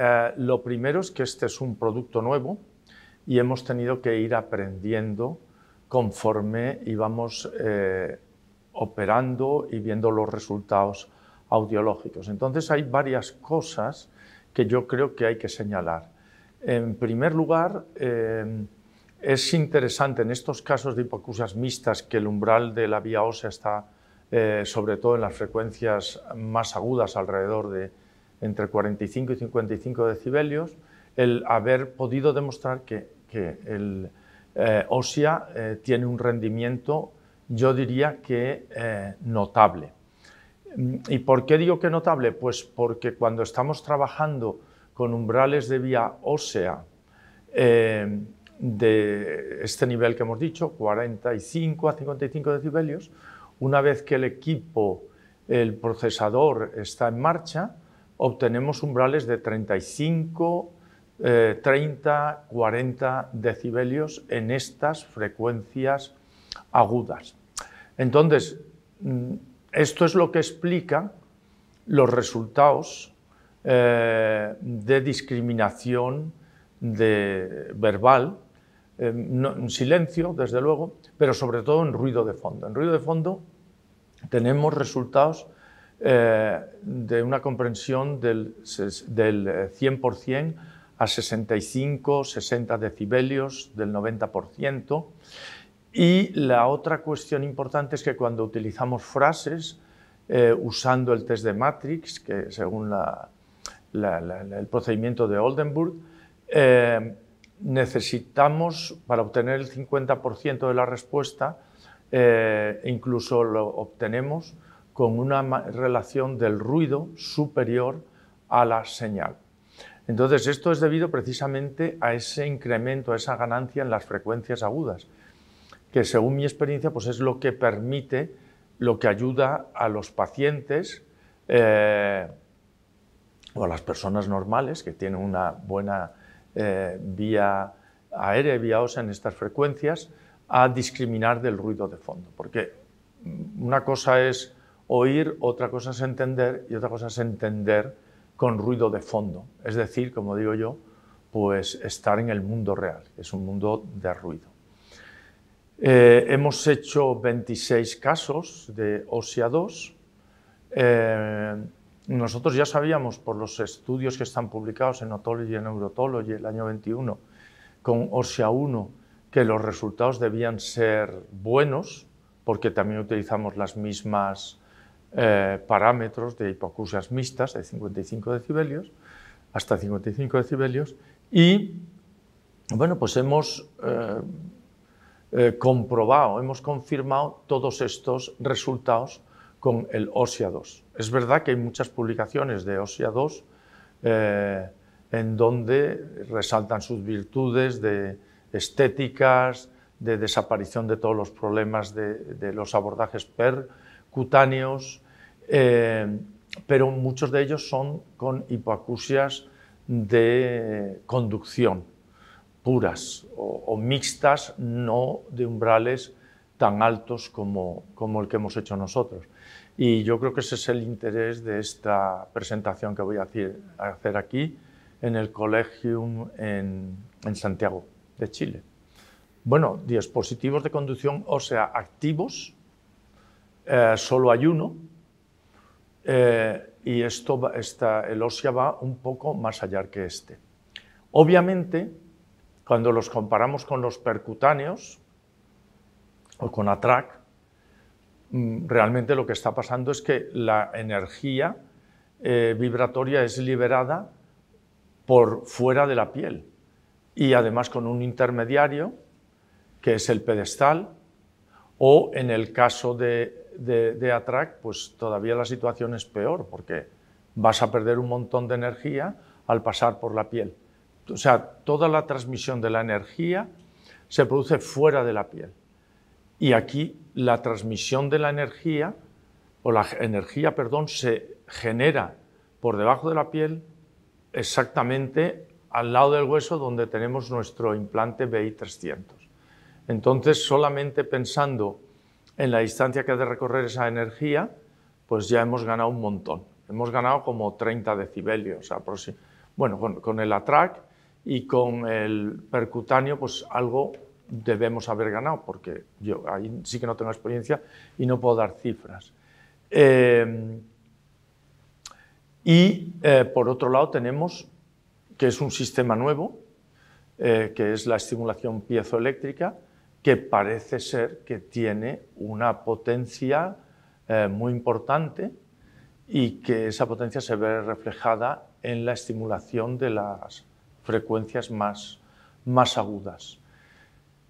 Eh, lo primero es que este es un producto nuevo y hemos tenido que ir aprendiendo conforme íbamos eh, operando y viendo los resultados audiológicos. Entonces hay varias cosas que yo creo que hay que señalar. En primer lugar, eh, es interesante en estos casos de hipocusas mixtas que el umbral de la vía ósea está sobre todo en las frecuencias más agudas, alrededor de entre 45 y 55 decibelios, el haber podido demostrar que, el OSEA eh, eh, tiene un rendimiento, yo diría que eh, notable. Mm, ¿Y por qué digo que notable? Pues porque cuando estamos trabajando con umbrales de vía ósea de este nivel que hemos dicho, 45 a 55 decibelios, una vez que el equipo, el procesador está en marcha, obtenemos umbrales de 35, 30, 40 decibelios en estas frecuencias agudas. Entonces, mm, esto es lo que explica los resultados eh, de discriminación verbal, em, en silencio, desde luego, pero sobre todo en ruido de fondo. En ruido de fondo tenemos resultados eh, de una comprensión del, 100% eh, a 65, 60 decibelios, del 90%. Y la otra cuestión importante es que cuando utilizamos frases, eh, usando el test de Matrix, que según el procedimiento de Oldenburg, necesitamos, para obtener el 50% de la respuesta, incluso lo obtenemos con una relación del ruido superior a la señal. Entonces, esto es debido precisamente a ese incremento, a esa ganancia en las frecuencias agudas, que según mi experiencia pues es lo que permite, lo que ayuda a los pacientes eh, o a las personas normales que tienen una buena eh, vía aérea vía ósea en estas frecuencias, a discriminar del ruido de fondo. Porque una cosa es oír, otra cosa es entender y otra cosa es entender con ruido de fondo. Es decir, como digo yo, pues estar en el mundo real, es un mundo de ruido. Eh, hemos hecho 26 casos de OSIA 2. Eh, nosotros ya sabíamos por los estudios que están publicados en Otology y en Neurotology el año 21 con OSIA 1 que los resultados debían ser buenos porque también utilizamos las mismas eh, parámetros de hipoacusias mixtas de 55 decibelios hasta 55 decibelios y bueno, pues hemos eh, eh, comprobado, hemos confirmado todos estos resultados con el OSIA 2. Es verdad que hay muchas publicaciones de OSIA 2 en donde resaltan sus virtudes de estéticas, de desaparición de todos los problemas de los abordajes PER, cutáneos, eh, pero muchos de ellos son con hipoacusias de conducción puras o, mixtas, no de umbrales tan altos como, el que hemos hecho nosotros. Y yo creo que ese es el interés de esta presentación que voy a hacer aquí en el Colegium en, Santiago de Chile. Bueno, dispositivos de conducción o sea, activos eh, solo hay uno, eh, y esto, esta, el ósea va un poco más allá que este. Obviamente, cuando los comparamos con los percutáneos o con ATRAC, mm, realmente lo que está pasando es que la energía eh, vibratoria es liberada por fuera de la piel y además con un intermediario que es el pedestal o en el caso de de, ATRAC, pues todavía la situación es peor, porque vas a perder un montón de energía al pasar por la piel. O sea, toda la transmisión de la energía se produce fuera de la piel. Y aquí la transmisión de la energía, o la energía, perdón, se genera por debajo de la piel exactamente al lado del hueso donde tenemos nuestro implante BI300. Entonces, solamente pensando en la distancia que ha de recorrer esa energía, pues ya hemos ganado un montón. Hemos ganado como 30 decibelios, bueno, con, el atrac y con el percutáneo, pues algo debemos haber ganado, porque yo ahí sí que no tengo experiencia y no puedo dar cifras. Em, y eh, por otro lado tenemos, que es un sistema nuevo, eh, que es la estimulación piezoeléctrica, que parece ser que tiene una potencia eh, muy importante y que esa potencia se ve reflejada en la estimulación de las frecuencias más, agudas.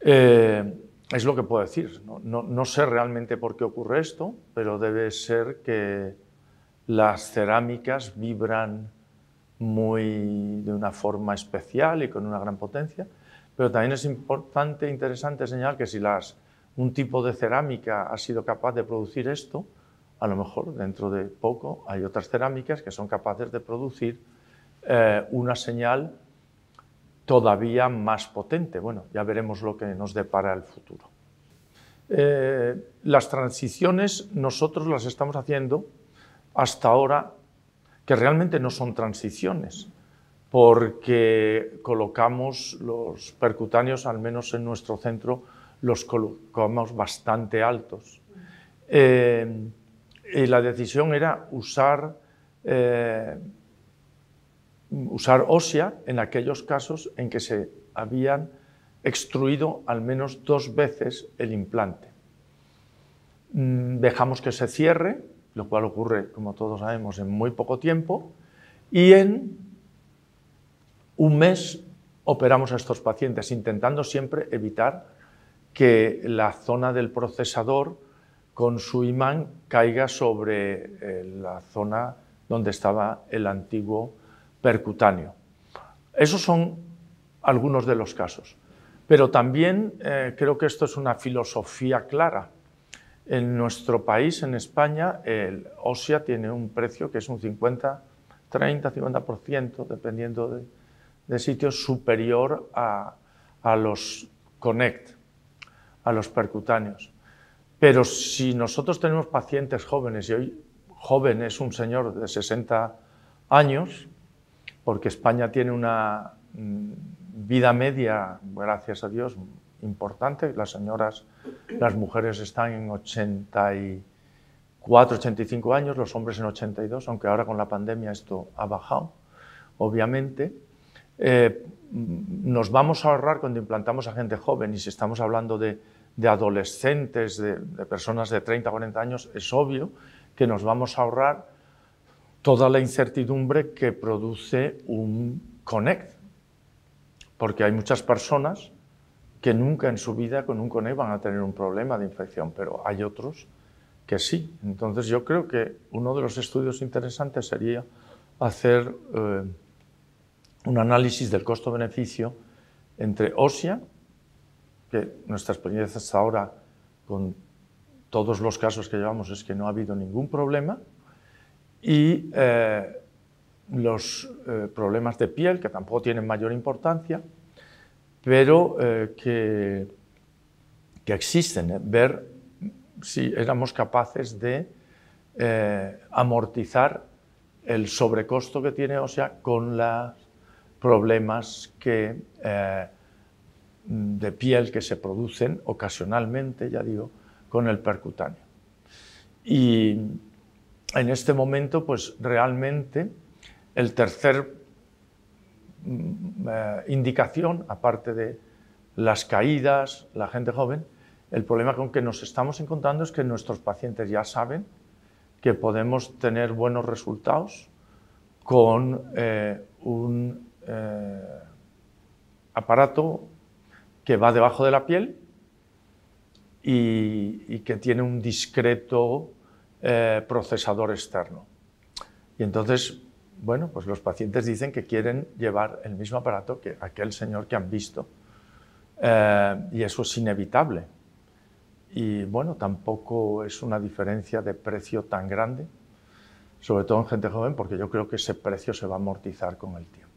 Eh, es lo que puedo decir. ¿no? sé realmente por qué ocurre esto, pero debe ser que las cerámicas vibran muy de una forma especial y con una gran potencia pero también es importante, e interesante señalar que si un tipo de cerámica ha sido capaz de producir esto, a lo mejor dentro de poco hay otras cerámicas que son capaces de producir eh, una señal todavía más potente. Bueno, ya veremos lo que nos depara el futuro. Eh, las transiciones nosotros las estamos haciendo hasta ahora que realmente no son transiciones porque colocamos los percutáneos, al menos en nuestro centro, los colocamos bastante altos. Eh, y la decisión era usar, eh, usar ósea en aquellos casos en que se habían extruido al menos dos veces el implante. Mm, dejamos que se cierre, lo cual ocurre, como todos sabemos, en muy poco tiempo, y en un mes operamos a estos pacientes, intentando siempre evitar que la zona del procesador con su imán caiga sobre eh, la zona donde estaba el antiguo percutáneo. Esos son algunos de los casos. Pero también eh, creo que esto es una filosofía clara. En nuestro país, en España, el OSIA tiene un precio que es un 50, 30, 50%, dependiendo de, de sitios superior a, los connect, a los percutáneos. Pero si nosotros tenemos pacientes jóvenes, y hoy joven es un señor de 60 años, porque España tiene una mm, vida media, gracias a Dios, importante. Las señoras, las mujeres están en 84, 85 años, los hombres en 82, aunque ahora con la pandemia esto ha bajado, obviamente. Eh, nos vamos a ahorrar cuando implantamos a gente joven y si estamos hablando de, adolescentes, de, personas de 30, 40 años, es obvio que nos vamos a ahorrar toda la incertidumbre que produce un connect. Porque hay muchas personas que nunca en su vida con un connect van a tener un problema de infección, pero hay otros que sí. Entonces yo creo que uno de los estudios interesantes sería hacer... Eh, un análisis del costo-beneficio entre OSIA, que nuestra experiencia hasta ahora con todos los casos que llevamos es que no ha habido ningún problema, y eh, los eh, problemas de piel, que tampoco tienen mayor importancia, pero eh, que, que, existen, ver si éramos capaces de amortizar el sobrecosto que tiene OSEA con la problemas que, eh, de piel que se producen ocasionalmente, ya digo, con el percutáneo. Y en este momento, pues realmente el tercer mm, eh, indicación, aparte de las caídas, la gente joven, el problema con que nos estamos encontrando es que nuestros pacientes ya saben que podemos tener buenos resultados con eh, un eh, aparato que va debajo de la piel y, que tiene un discreto eh, procesador externo. Y entonces, bueno, pues los pacientes dicen que quieren llevar el mismo aparato que aquel señor que han visto. Eh, y eso es inevitable. Y bueno, tampoco es una diferencia de precio tan grande, sobre todo en gente joven, porque yo creo que ese precio se va a amortizar con el tiempo.